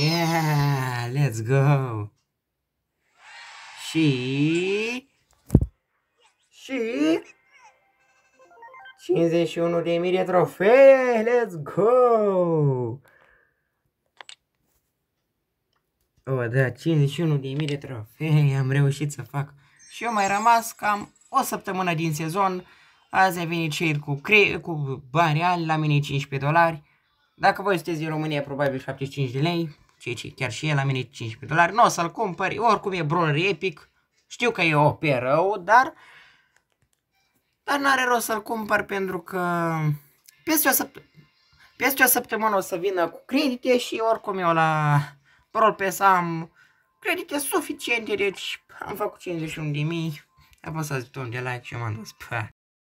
Yeah, let's go! Și... Și... 51 de mii de trofee! Let's go! Oh, da, 51 de mii de trofee, am reușit să fac. Și eu mai rămas cam o săptămână din sezon. Azi a venit cu, cre- cu bani reali, la mine 15 dolari. Dacă voi sunteți din România, probabil 75 de lei, ceea ce chiar și el la mine 15 de dolari. Nu o să-l cumpăr, oricum e brawler epic. Știu că e pe rău, dar... Dar n-are rost să-l cumpăr pentru că... Peste o, săpt... peste o săptămână o să vină cu credite și oricum eu la Brawl Pass am credite suficiente, deci am făcut 51 de mii. Apăsați butonul de like și m-am dus.